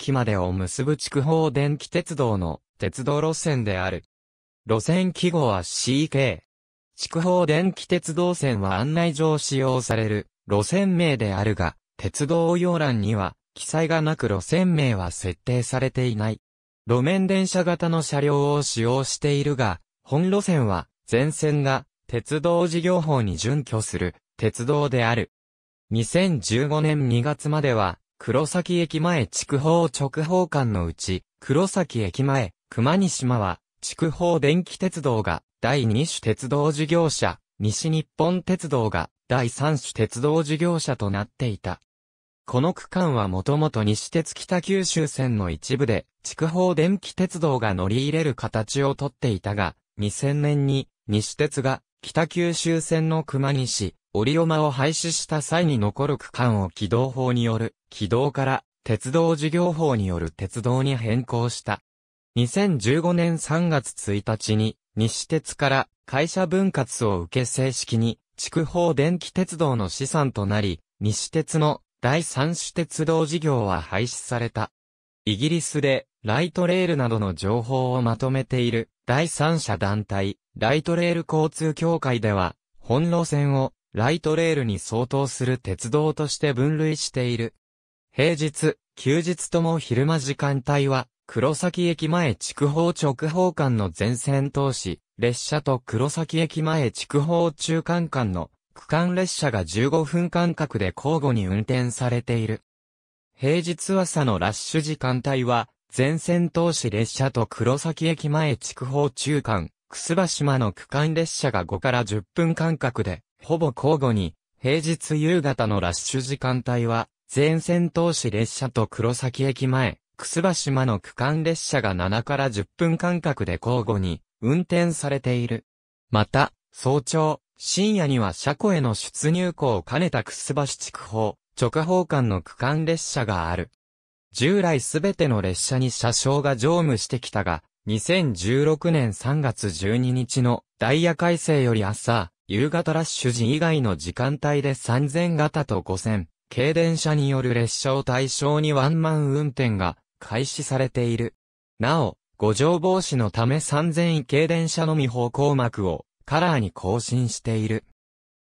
駅までを結ぶ筑豊電気鉄道の鉄道路線である。路線記号は CK。筑豊電気鉄道線は案内上使用される路線名であるが、鉄道要用欄には記載がなく路線名は設定されていない。路面電車型の車両を使用しているが、本路線は全線が鉄道事業法に準拠する鉄道である。2015年2月までは黒崎駅前筑豊直方間のうち、黒崎駅前、熊西島は、筑豊電気鉄道が第2種鉄道事業者、西日本鉄道が第3種鉄道事業者となっていた。この区間はもともと西鉄北九州線の一部で、筑豊電気鉄道が乗り入れる形をとっていたが、2000年に西鉄が北九州線の熊西、オリオマを廃止した際に残る区間を軌道法による軌道から鉄道事業法による鉄道に変更した。2015年3月1日に西鉄から会社分割を受け正式に築法電気鉄道の資産となり、西鉄の第三種鉄道事業は廃止された。イギリスでライトレールなどの情報をまとめている第三者団体、ライトレール交通協会では、本路線をライトレールに相当する鉄道として分類している。平日、休日とも昼間時間帯は、黒崎駅前筑豊直方間の全線通し、列車と黒崎駅前筑豊中間間の区間列車が15分間隔で交互に運転されている。平日朝のラッシュ時間帯は、全線通し列車と黒崎駅前筑豊中間、くすば島の区間列車が5から10分間隔でほぼ交互に、平日夕方のラッシュ時間帯は、全線通し列車と黒崎駅前、楠葉島の区間列車が7から10分間隔で交互に運転されている。また、早朝、深夜には車庫への出入庫を兼ねた楠市地区法、直方間の区間列車がある。従来すべての列車に車掌が乗務してきたが、2016年3月12日のダイヤ改正より朝、夕方ラッシュ時以外の時間帯で3000型と5000、軽電車による列車を対象にワンマン運転が開始されている。なお、五乗防止のため3000位軽電車のみ方向幕をカラーに更新している。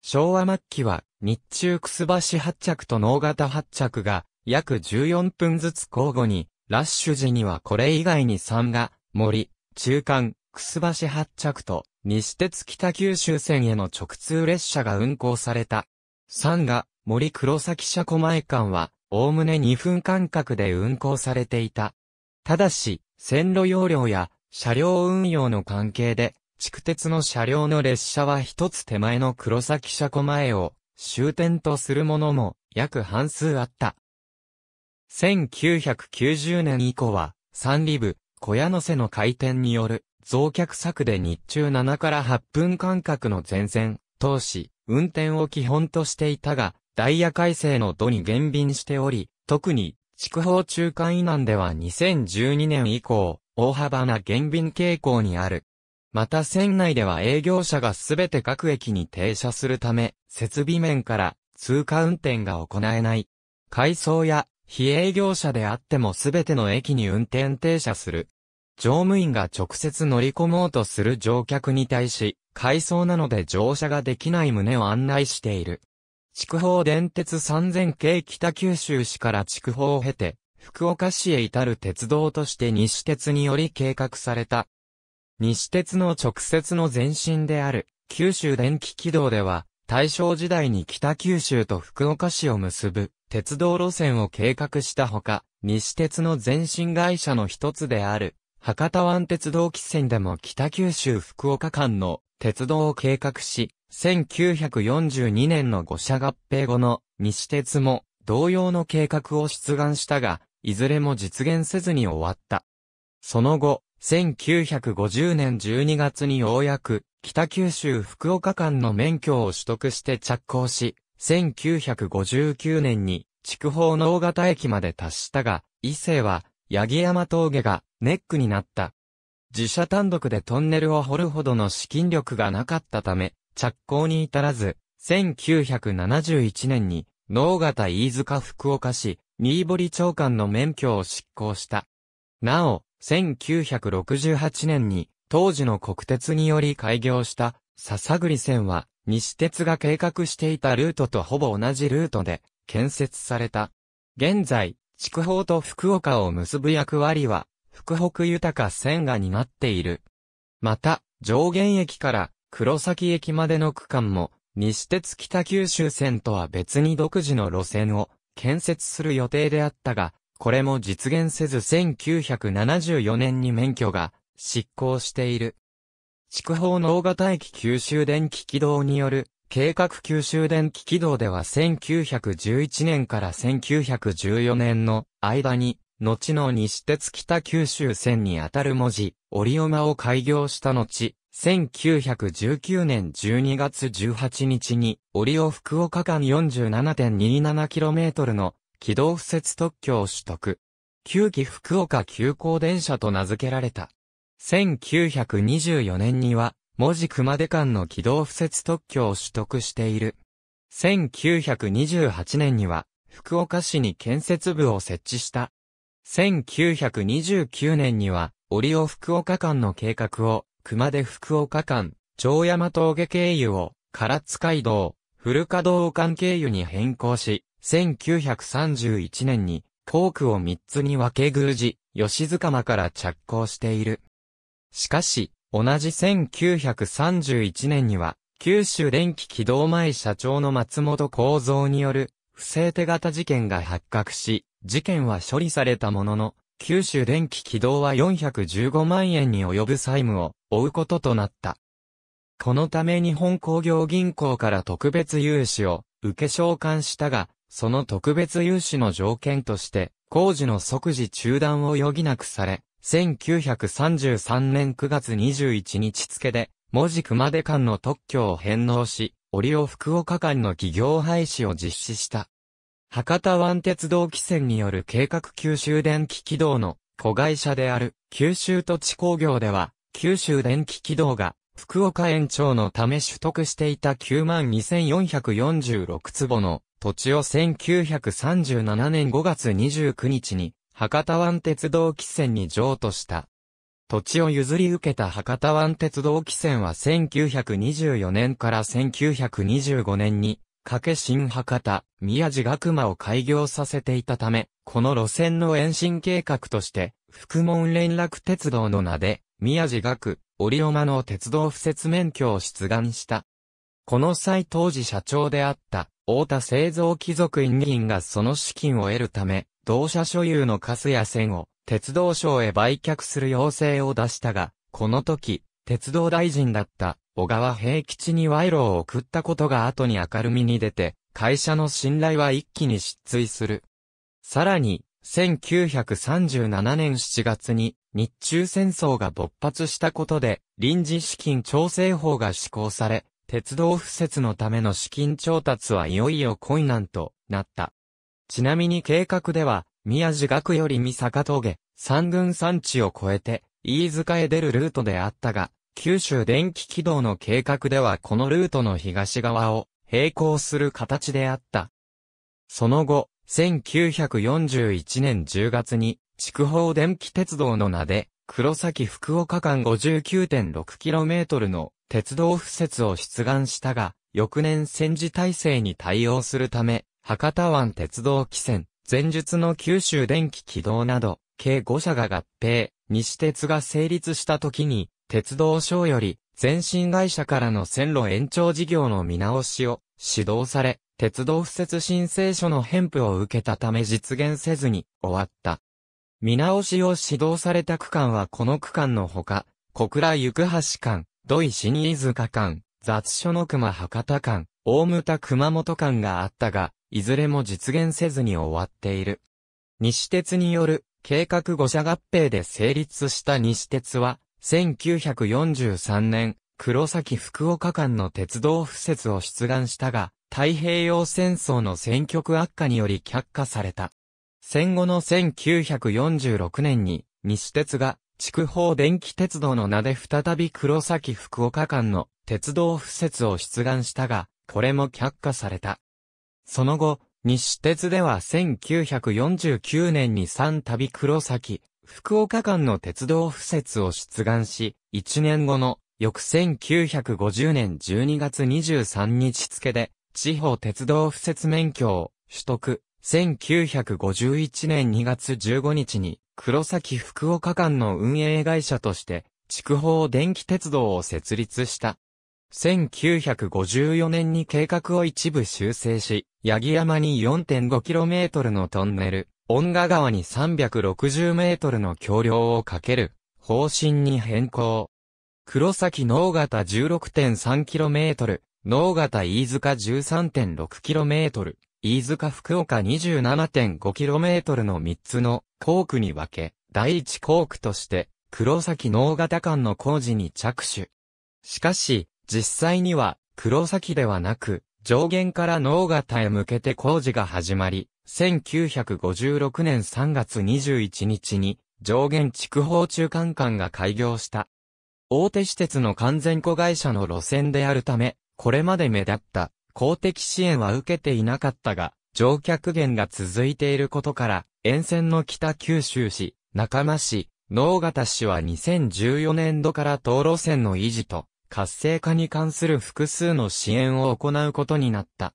昭和末期は日中くすばし発着と能型発着が約14分ずつ交互に、ラッシュ時にはこれ以外に3が森、中間、楠橋発着と西鉄北九州線への直通列車が運行された。3が森黒崎車庫前間は、おおむね2分間隔で運行されていた。ただし、線路容量や車両運用の関係で、地区鉄の車両の列車は一つ手前の黒崎車庫前を終点とするものも約半数あった。1990年以降は、三里部、小屋の背の回転による増客策で日中7から8分間隔の前線、投資、運転を基本としていたが、ダイヤ改正の度に減便しており、特に、筑豊中間以南では2012年以降、大幅な減便傾向にある。また船内では営業者がすべて各駅に停車するため、設備面から通過運転が行えない。改装や非営業者であってもすべての駅に運転停車する乗務員が直接乗り込もうとする乗客に対し、階層なので乗車ができない旨を案内している。筑豊電鉄3000系北九州市から筑豊を経て、福岡市へ至る鉄道として西鉄により計画された。西鉄の直接の前身である、九州電気軌道では、大正時代に北九州と福岡市を結ぶ鉄道路線を計画したほか、西鉄の前身会社の一つである博多湾鉄道汽船でも北九州福岡間の鉄道を計画し、1942年の五社合併後の西鉄も同様の計画を出願したが、いずれも実現せずに終わった。その後、1950年12月にようやく北九州福岡間の免許を取得して着工し、1959年に筑豊の大型駅まで達したが、伊勢は八木山峠がネックになった。自社単独でトンネルを掘るほどの資金力がなかったため、着工に至らず、1971年に、農型飯塚福岡市、新堀長官の免許を執行した。なお、1968年に、当時の国鉄により開業した、笹栗線は、西鉄が計画していたルートとほぼ同じルートで、建設された。現在、筑豊と福岡を結ぶ役割は、福北豊か線が担っている。また、上限駅から黒崎駅までの区間も、西鉄北九州線とは別に独自の路線を建設する予定であったが、これも実現せず1974年に免許が執行している。筑豊の大型駅九州電気軌道による計画九州電気軌道では1911年から1914年の間に、後の西鉄北九州線にあたる文字、折間を開業した後、1919年12月18日に、折尾福岡間 47.27km の軌道敷設特許を取得。旧期福岡急行電車と名付けられた。1924年には、文字熊手間の軌道敷設特許を取得している。1928年には、福岡市に建設部を設置した。1929年には、折尾福岡間の計画を、熊手福岡間、長山峠経由を、唐津街道、古河道間経由に変更し、1931年に、工区を3つに分け宮司、吉塚間から着工している。しかし、同じ1931年には、九州電気軌道前社長の松本幸三による、不正手形事件が発覚し、事件は処理されたものの、九州電気軌道は415万円に及ぶ債務を負うこととなった。このため日本工業銀行から特別融資を受け召喚したが、その特別融資の条件として、工事の即時中断を余儀なくされ、1933年9月21日付で、文字熊手間の特許を返納し、折尾福岡間の企業廃止を実施した。博多湾鉄道汽船による計画九州電気軌道の子会社である九州土地工業では、九州電気軌道が福岡延長のため取得していた92,446坪の土地を1937年5月29日に博多湾鉄道汽船に譲渡した。土地を譲り受けた博多湾鉄道汽船は1924年から1925年に、掛け新博多、宮地学馬を開業させていたため、この路線の延伸計画として、福門連絡鉄道の名で、宮地学、リオマの鉄道敷設免許を出願した。この際当時社長であった、太田製造貴族院議員がその資金を得るため、同社所有のカスや線を鉄道省へ売却する要請を出したが、この時、鉄道大臣だった小川平吉に賄賂を送ったことが後に明るみに出て、会社の信頼は一気に失墜する。さらに、1937年7月に日中戦争が勃発したことで臨時資金調整法が施行され、鉄道敷設のための資金調達はいよいよ困難となった。ちなみに計画では、宮地学より三坂峠、三軍山地を越えて、飯塚へ出るルートであったが、九州電気軌道の計画ではこのルートの東側を並行する形であった。その後、1941年10月に、筑豊電気鉄道の名で、黒崎福岡間 59.6km の鉄道敷設を出願したが、翌年戦時体制に対応するため、博多湾鉄道汽船、前述の九州電気軌道など、計5社が合併、西鉄が成立した時に、鉄道省より、前身会社からの線路延長事業の見直しを指導され、鉄道敷設申請書の返付を受けたため実現せずに終わった。見直しを指導された区間はこの区間のほか、小倉行橋間、土井新飯塚間、雑所の熊博多間、大牟田熊本間があったが、いずれも実現せずに終わっている。西鉄による計画五社合併で成立した西鉄は、1943年、黒崎福岡間の鉄道敷設を出願したが、太平洋戦争の戦局悪化により却下された。戦後の1946年に、西鉄が、筑豊電気鉄道の名で再び黒崎福岡間の鉄道敷設を出願したが、これも却下された。その後、西鉄では1949年に3度黒崎、福岡間の鉄道敷設を出願し、1年後の翌1950年12月23日付で、地方鉄道敷設免許を取得。1951年2月15日に、黒崎福岡間の運営会社として、筑豊電気鉄道を設立した。1954年に計画を一部修正し、八木山に 4.5km のトンネル、恩賀川に 360m の橋梁をかける方針に変更。黒崎能型 16.3km、能型飯塚 13.6km、飯塚福岡 27.5km の3つの工区に分け、第一工区として、黒崎能型間の工事に着手。しかし、実際には、黒崎ではなく、上限から能形へ向けて工事が始まり、1956年3月21日に、上限筑豊中間間が開業した。大手施設の完全子会社の路線であるため、これまで目立った公的支援は受けていなかったが、乗客源が続いていることから、沿線の北九州市、中間市、能形市は2014年度から当路線の維持と、活性化に関する複数の支援を行うことになった。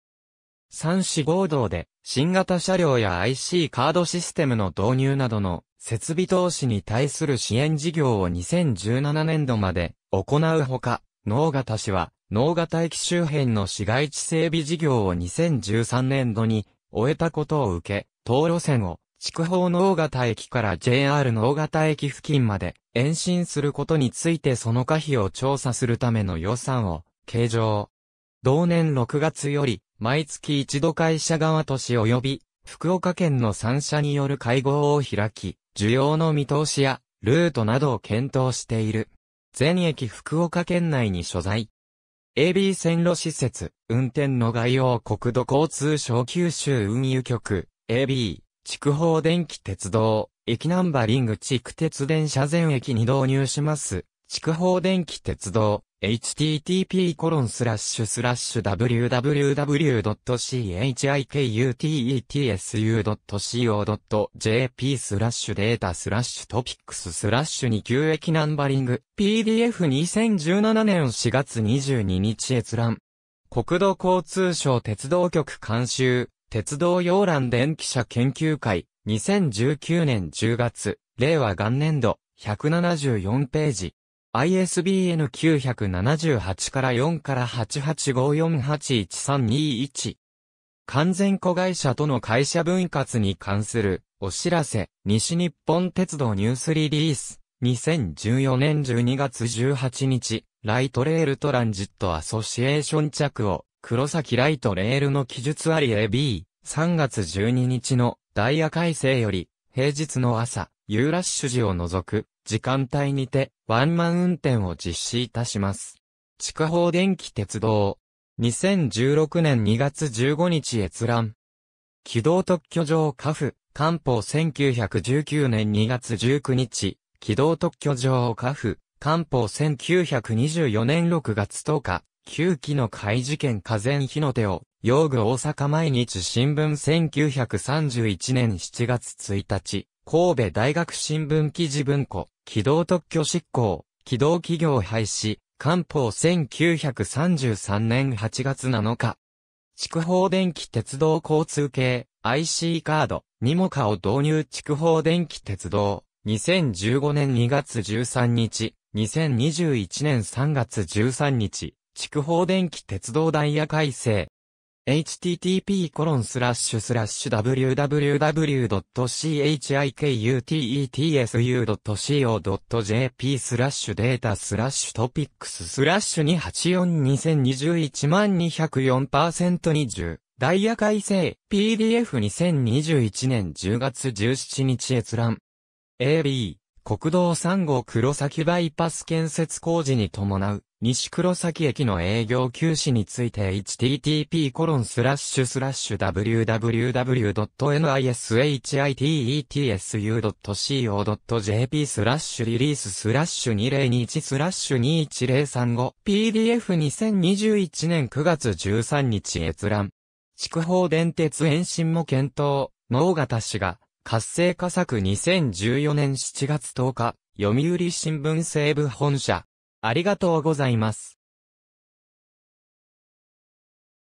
三市合同で新型車両や IC カードシステムの導入などの設備投資に対する支援事業を2017年度まで行うほか、農型市は農型駅周辺の市街地整備事業を2013年度に終えたことを受け、当路線を筑豊の大型駅から JR の大型駅付近まで延伸することについてその可否を調査するための予算を計上。同年6月より毎月一度会社側都市及び福岡県の3社による会合を開き、需要の見通しやルートなどを検討している。全駅福岡県内に所在。AB 線路施設、運転の概要国土交通省九州運輸局、AB。筑豊電気鉄道、駅ナンバリング地区鉄電車全駅に導入します。筑豊電気鉄道、http://www.chikutetsu.co.jp コロンスラッシュスラッシュデータスラッシュトピックススラッシュに旧駅ナンバリング PDF2017 年4月22日閲覧国土交通省鉄道局監修鉄道洋覧電気車研究会、2019年10月、令和元年度、174ページ。ISBN 978から4から885481321。完全子会社との会社分割に関するお知らせ、西日本鉄道ニュースリリース。2014年12月18日、ライトレールトランジットアソシエーション着を黒崎ライトレールの記述あり AB、3月12日のダイヤ改正より、平日の朝、ユーラッシュ時を除く、時間帯にて、ワンマン運転を実施いたします。地下放電気鉄道。2016年2月15日閲覧。機動特許上カフ、官報1919年2月19日、機動特許上カフ、官報1924年6月10日、旧期の怪事件火前火の手を、用具大阪毎日新聞1931年7月1日、神戸大学新聞記事文庫、軌道特許執行、軌道企業廃止、官報1933年8月7日。筑豊電気鉄道交通系 IC カード、ニモカを導入筑豊電気鉄道。2015年2月13日、2021年3月13日、筑豊電気鉄道ダイヤ改正。http://www.chikutetsu.co.jp スラッシュデータスラッシュトピックススラッシュ2842021万204%に10ダイヤ改正 PDF2021 年10月17日閲覧 AB 国道3号黒崎バイパス建設工事に伴う西黒崎駅の営業休止について http://www.nishitetu.co.jp スラッシュリリーススラッシュ2021スラッシュ 21035PDF2021 年9月13日閲覧。筑法電鉄延伸も検討、能形氏が、活性化策2014年7月10日、読売新聞西部本社。ありがとうございます。